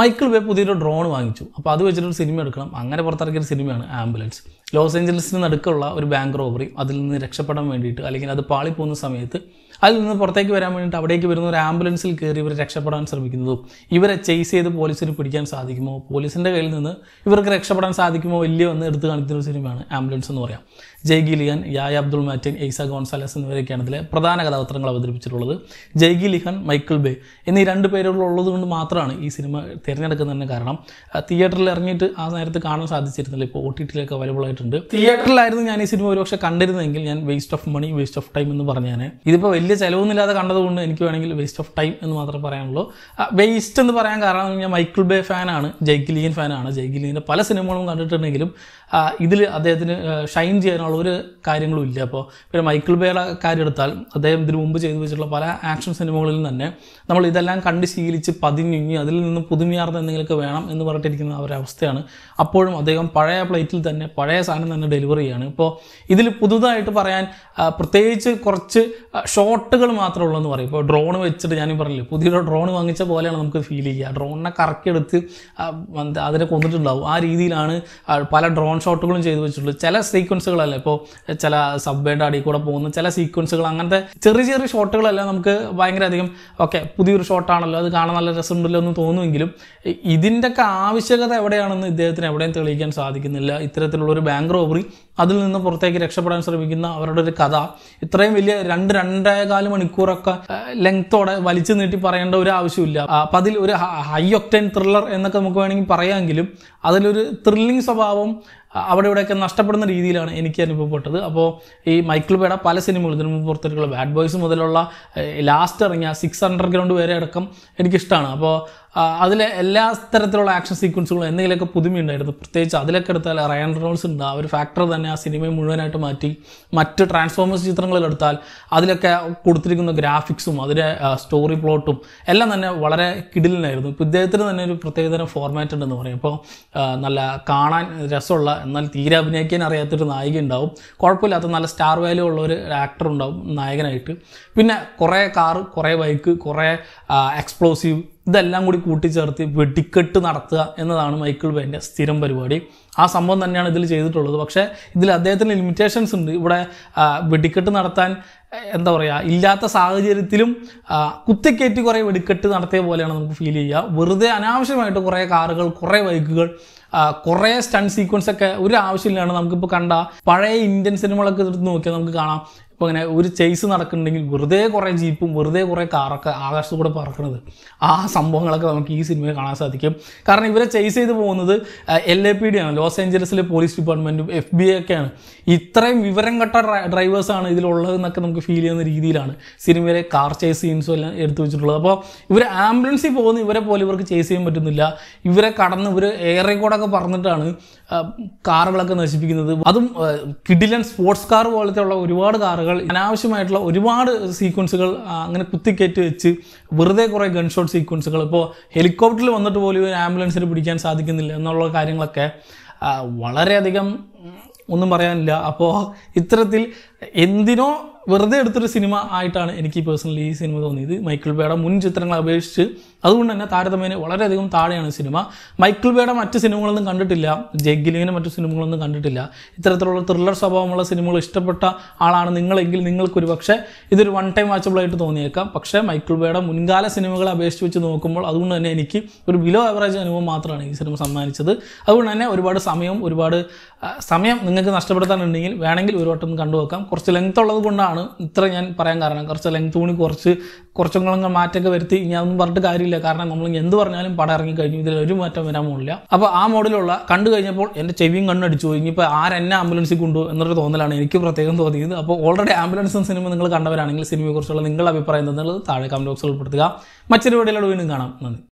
Michael വേ പുതിയൊരു drone വാങ്ങിച്ചു അപ്പോൾ അത് വെച്ചിട്ടൊരു സിനിമ എടുക്കണം അങ്ങനെ പുറത്തിറക്കിയൊരു സിനിമയാണ് ആംബുലൻസ് ലോസ് ഏഞ്ചലസിന് നടുക്കുള്ള ഒരു ബാങ്ക് റോബറി അതിൽ നിന്ന് രക്ഷപ്പെടാൻ വേണ്ടിയിട്ട് അല്ലെങ്കിൽ അത് പാളിപ്പോകുന്ന സമയത്ത് അതിൽ നിന്ന് പുറത്തേക്ക് വരാൻ വേണ്ടിയിട്ട് അവിടേക്ക് വരുന്ന ഒരു ആംബുലൻസിൽ കയറി ഇവർ രക്ഷപ്പെടാൻ ശ്രമിക്കുന്നതും ഇവരെ ചേസ് ചെയ്ത് പോലീസിന് പിടിക്കാൻ സാധിക്കുമോ പോലീസിൻ്റെ കയ്യിൽ നിന്ന് ഇവർക്ക് രക്ഷപ്പെടാൻ സാധിക്കുമോ വലിയ എന്ന് എടുത്തു കാണിക്കുന്ന ഒരു സിനിമയാണ് ആംബുലൻസ് എന്ന് പറയാം Jake Gyllenhaal Yahya Abdul Mateen Eiza Gonzalez എന്നിവരൊക്കെയാണ് ഇതിലെ പ്രധാന കഥാപാത്രങ്ങൾ അവതരിപ്പിച്ചിട്ടുള്ളത് ജയ് ഗിലിഹാൻ മൈക്കിൾ ബേ എന്നീ രണ്ട് പേരുള്ളത് കൊണ്ട് മാത്രമാണ് ഈ സിനിമ തിരഞ്ഞെടുക്കുന്നതിന് കാരണം തിയേറ്ററിൽ ഇറങ്ങിയിട്ട് ആ നേരത്ത് കാണാൻ സാധിച്ചിരുന്നില്ല ഇപ്പോൾ ഒ ടി ടിയിലൊക്കെ അവൈലബിൾ ആയിട്ട് കണ്ടിട്ടുണ്ട് തിയേറ്ററിലായിരുന്നു ഞാൻ ഈ സിനിമ ഒരുപക്ഷെ കണ്ടിരുന്നെങ്കിൽ ഞാൻ waste of money waste of time എന്ന് പറഞ്ഞാൽ ഇതിപ്പോൾ വലിയ ചിലവൊന്നുമില്ലാതെ കണ്ടതുകൊണ്ട് എനിക്ക് വേണമെങ്കിൽ വേസ്റ്റ് ഓഫ് ടൈം എന്ന് മാത്രമേ പറയാനുള്ളൂ വേസ്റ്റ് എന്ന് പറയാൻ കാരണം ഞാൻ മൈക്കിൾ ബേ ഫാനാണ് ജയ്ഗിലിയൻ ഫാനാണ് ജയ്ഗിലിയൻ്റെ പല സിനിമകളും കണ്ടിട്ടുണ്ടെങ്കിലും ഇതിൽ അദ്ദേഹത്തിന് ഷൈൻ ചെയ്യാനുള്ള ഒരു കാര്യങ്ങളും ഇല്ല അപ്പോൾ പിന്നെ മൈക്കിൾ ബേയുടെ കാര്യം എടുത്താൽ അദ്ദേഹം ഇതിനു മുമ്പ് ചെയ്തു വെച്ചിട്ടുള്ള പല ആക്ഷൻ സിനിമകളിൽ തന്നെ നമ്മൾ ഇതെല്ലാം കണ്ട് ശീലിച്ച് പതിഞ്ഞുങ്ങി അതിൽ നിന്ന് പുതുമയാർന്ന എന്തെങ്കിലുമൊക്കെ വേണം എന്ന് പറഞ്ഞിട്ടിരിക്കുന്ന അവരുടെ അവസ്ഥയാണ് അപ്പോഴും അദ്ദേഹം പഴയ പ്ലേറ്റിൽ തന്നെ പഴയ സാധനം തന്നെ ഡെലിവറി ചെയ്യാണ് ഇപ്പോൾ ഇതിൽ പുതുതായിട്ട് പറയാൻ പ്രത്യേകിച്ച് കുറച്ച് ഷോട്ടുകൾ മാത്രമേ ഉള്ളൂ എന്ന് പറയും ഇപ്പോൾ ഡ്രോൺ വെച്ചിട്ട് ഞാൻ പറഞ്ഞില്ലേ പുതിയ ഡ്രോൺ വാങ്ങിച്ച പോലെയാണ് നമുക്ക് ഫീൽ ചെയ്യുക ഡ്രോണിനെ കറക്കെടുത്ത് അതിനെ കൊന്നിട്ടുണ്ടാവും ആ രീതിയിലാണ് പല ഡ്രോൺ ഷോട്ടുകളും ചെയ്തു വെച്ചിട്ടുള്ളത് ചില സീക്വൻസുകളല്ല ഇപ്പോൾ ചില സബ്വേയുടെ അടിയിൽ കൂടെ പോകുന്ന ചില സീക്വൻസുകൾ അങ്ങനത്തെ ചെറിയ ചെറിയ ഷോട്ടുകളെല്ലാം നമുക്ക് ഭയങ്കര അധികം ഓക്കെ പുതിയൊരു ഷോട്ടാണല്ലോ അത് കാണാൻ നല്ല രസമുണ്ടല്ലോ എന്ന് തോന്നുമെങ്കിലും ഇതിൻ്റെയൊക്കെ ആവശ്യകത എവിടെയാണെന്ന് ഇദ്ദേഹത്തിന് എവിടെയും തെളിയിക്കാൻ സാധിക്കുന്നില്ല ഇത്തരത്തിലുള്ള ഒരു ബാങ്ക് ബാങ്ക് റോബറി അതിൽ നിന്ന് പുറത്തേക്ക് രക്ഷപ്പെടാൻ ശ്രമിക്കുന്ന അവരുടെ ഒരു കഥ ഇത്രയും വലിയ രണ്ട് രണ്ടേകാല് മണിക്കൂറൊക്കെ ലെങ്ത്തോടെ വലിച്ചു നീട്ടി പറയേണ്ട ഒരു ആവശ്യമില്ല അപ്പം അതിൽ ഒരു ഹൈ ഒക്ടൈൻ ത്രില്ലർ എന്നൊക്കെ നമുക്ക് വേണമെങ്കിൽ പറയാമെങ്കിലും അതിലൊരു ത്രില്ലിംഗ് സ്വഭാവം അവിടെ ഇവിടെയൊക്കെ നഷ്ടപ്പെടുന്ന രീതിയിലാണ് എനിക്ക് അനുഭവപ്പെട്ടത് അപ്പോൾ ഈ മൈക്കിൾ പേട പല സിനിമകളും ഇതിനു മുമ്പ് പുറത്തിറക്കിയുള്ള ബാഡ് ബോയ്സ് മുതലുള്ള ലാസ്റ്റ് ഇറങ്ങിയ സിക്സ് അണ്ടർഗ്രൗണ്ട് വരെ അടക്കം എനിക്കിഷ്ടമാണ് അപ്പോൾ അതിലെ എല്ലാ തരത്തിലുള്ള ആക്ഷൻ സീക്വൻസുകളും എന്തെങ്കിലുമൊക്കെ പുതുമയുണ്ടായിരുന്നു പ്രത്യേകിച്ച് അതിലൊക്കെ എടുത്താൽ റയൻ റോൾസ് ഉണ്ട് ആ ഒരു ഫാക്ടർ തന്നെ ആ സിനിമയെ മുഴുവനായിട്ട് മാറ്റി മറ്റ് ട്രാൻസ്ഫോമേഴ്സ് ചിത്രങ്ങളിലെടുത്താൽ അതിലൊക്കെ കൊടുത്തിരിക്കുന്ന ഗ്രാഫിക്സും അതിൻ്റെ സ്റ്റോറി പ്ലോട്ടും എല്ലാം തന്നെ വളരെ കിടിലിനായിരുന്നു ഇപ്പോൾ ഇദ്ദേഹത്തിന് തന്നെ ഒരു പ്രത്യേകതരം ഫോർമാറ്റ് ഉണ്ടെന്ന് പറയും ഇപ്പോൾ നല്ല കാണാൻ രസമുള്ള എന്നാൽ തീരെ അഭിനയിക്കാൻ അറിയാത്തൊരു നായിക ഉണ്ടാവും കുഴപ്പമില്ലാത്ത നല്ല സ്റ്റാർ വാല്യൂ ഉള്ള ഒരു ആക്ടർ ഉണ്ടാവും നായകനായിട്ട് പിന്നെ കുറേ കാർ കുറേ ബൈക്ക് കുറേ എക്സ്പ്ലോസീവ് ഇതെല്ലാം കൂടി കൂട്ടിച്ചേർത്ത് വെടിക്കെട്ട് നടത്തുക എന്നതാണ് മൈക്കിൾ ബേൻ്റെ സ്ഥിരം പരിപാടി ആ സംഭവം തന്നെയാണ് ഇതിൽ ചെയ്തിട്ടുള്ളത് പക്ഷേ ഇതിൽ അദ്ദേഹത്തിന് ലിമിറ്റേഷൻസ് ഉണ്ട് ഇവിടെ വെടിക്കെട്ട് നടത്താൻ എന്താ പറയുക ഇല്ലാത്ത സാഹചര്യത്തിലും കുത്തിക്കയറ്റി കുറേ വെടിക്കെട്ട് നടത്തിയ പോലെയാണ് നമുക്ക് ഫീൽ ചെയ്യുക വെറുതെ അനാവശ്യമായിട്ട് കുറേ കാറുകൾ കുറേ ബൈക്കുകൾ കുറേ സ്റ്റൺ സീക്വൻസ് ഒക്കെ ഒരു ആവശ്യമില്ലാണ് നമുക്കിപ്പോൾ കണ്ട പഴയ ഇന്ത്യൻ സിനിമകളൊക്കെ എടുത്ത് നോക്കിയാൽ നമുക്ക് കാണാം ഇപ്പോൾ ഇങ്ങനെ ഒരു ചേസ് നടക്കുന്നുണ്ടെങ്കിൽ വെറുതെ കുറേ ജീപ്പും വെറുതെ കുറേ കാറൊക്കെ ആകാശത്തൂടെ പറക്കുന്നത് ആ സംഭവങ്ങളൊക്കെ നമുക്ക് ഈ സിനിമയിൽ കാണാൻ സാധിക്കും കാരണം ഇവരെ ചേസ് ചെയ്ത് പോകുന്നത് എൽ എ പി ഡി ആണ് ലോ ലോസ് ഏഞ്ചലസിലെ പോലീസ് ഡിപ്പാർട്ട്മെൻറ്റും എഫ് ബി ഐ ഒക്കെയാണ് ഇത്രയും വിവരം കെട്ട ഡ്രൈവേഴ്സാണ് ഇതിലുള്ളതെന്നൊക്കെ നമുക്ക് ഫീൽ ചെയ്യുന്ന രീതിയിലാണ് സിനിമയിലെ കാർ ചേസ് സീൻസും എല്ലാം എടുത്തു വെച്ചിട്ടുള്ളത് അപ്പോൾ ഇവർ ആംബുലൻസിൽ പോകുന്ന ഇവരെ പോലെ ഇവർക്ക് ചേസ് ചെയ്യാൻ പറ്റുന്നില്ല ഇവരെ കടന്ന് ഇവർ ഏറെ ഒക്കെ പറഞ്ഞിട്ടാണ് കാറുകളൊക്കെ നശിപ്പിക്കുന്നത് അതും കിഡിലൻ സ്പോർട്സ് കാർ പോലത്തെ ഉള്ള ഒരുപാട് കാറുകൾ അനാവശ്യമായിട്ടുള്ള ഒരുപാട് സീക്വൻസുകൾ അങ്ങനെ കുത്തിക്കയറ്റി വെച്ച് വെറുതെ കുറേ ഗൺഷോട്ട് സീക്വൻസുകൾ ഇപ്പോൾ ഹെലികോപ്റ്ററിൽ വന്നിട്ട് പോലും ഒരു ആംബുലൻസിന് പിടിക്കാൻ സാധിക്കുന്നില്ല എന്നുള്ള കാര്യങ്ങളൊക്കെ വളരെയധികം ഒന്നും പറയാനില്ല അപ്പോൾ ഇത്തരത്തിൽ എന്തിനോ വെറുതെ എടുത്തൊരു സിനിമ ആയിട്ടാണ് എനിക്ക് പേഴ്സണലി ഈ സിനിമ തോന്നിയത് മൈക്കിൾ ബേയുടെ മുൻ ചിത്രങ്ങളെ അപേക്ഷിച്ച് അതുകൊണ്ട് തന്നെ താരതമ്യേന വളരെയധികം താഴെയാണ് സിനിമ മൈക്കിൾ ബേയുടെ മറ്റ് സിനിമകളൊന്നും കണ്ടിട്ടില്ല ജഗ്ഗിലിങ്ങിന് മറ്റു സിനിമകളൊന്നും കണ്ടിട്ടില്ല ഇത്തരത്തിലുള്ള ത്രില്ലർ സ്വഭാവമുള്ള സിനിമകൾ ഇഷ്ടപ്പെട്ട ആളാണ് നിങ്ങളെങ്കിൽ നിങ്ങൾക്കൊരു പക്ഷേ ഇതൊരു വൺ ടൈം വാച്ചബിളായിട്ട് തോന്നിയേക്കാം പക്ഷേ മൈക്കിൾ ബേയുടെ മുൻകാല സിനിമകളെ അപേക്ഷിച്ച് വെച്ച് നോക്കുമ്പോൾ അതുകൊണ്ട് തന്നെ എനിക്ക് ഒരു ബിലോ ആവറേജ് അനുഭവം മാത്രമാണ് ഈ സിനിമ സമ്മാനിച്ചത് അതുകൊണ്ട് തന്നെ ഒരുപാട് സമയവും ഒരുപാട് സമയം നിങ്ങൾക്ക് നഷ്ടപ്പെടുത്താനുണ്ടെങ്കിൽ വേണമെങ്കിൽ ഒരു വട്ടം കണ്ടുവെക്കാം കുറച്ച് ലെങ്ത് ഉള്ളത് കൊണ്ടാണ് അതുകൊണ്ടാണ് ഇത്ര ഞാൻ പറയാൻ കാരണം കുറച്ച് ലെങ്ത് കൂടി കുറച്ച് കുറച്ചും കൂടെ മാറ്റമൊക്കെ വരുത്തി അതൊന്നും പറഞ്ഞിട്ട് കാര്യമില്ല കാരണം നമ്മൾ എന്ത് പറഞ്ഞാലും പടം ഇറങ്ങി കഴിഞ്ഞു ഇതിൽ ഒരു മാറ്റം വരാൻ പോകില്ല അപ്പോൾ ആ മോഡലുള്ള കണ്ടു കഴിഞ്ഞപ്പോൾ എൻ്റെ ചെവിയും കണ്ണടിച്ചു ഇനിയിപ്പോൾ ആരെന്നെ ആംബുലൻസിൽ കൊണ്ടു എന്നൊരു തോന്നലാണ് എനിക്ക് പ്രത്യേകം തോന്നിയത് അപ്പോൾ ഓൾറെഡി ആംബുലൻസും സിനിമ നിങ്ങൾ കണ്ടവരാണെങ്കിൽ സിനിമയെക്കുറിച്ചുള്ള നിങ്ങളുടെ അഭിപ്രായം എന്നുള്ളത് താഴെ കമൻറ്റ് ബോക്സിൽ ഉൾപ്പെടുത്തുക മറ്റൊരു വീഡിയോയിലൂടെ വീണ്ടും കാണാം നന്ദി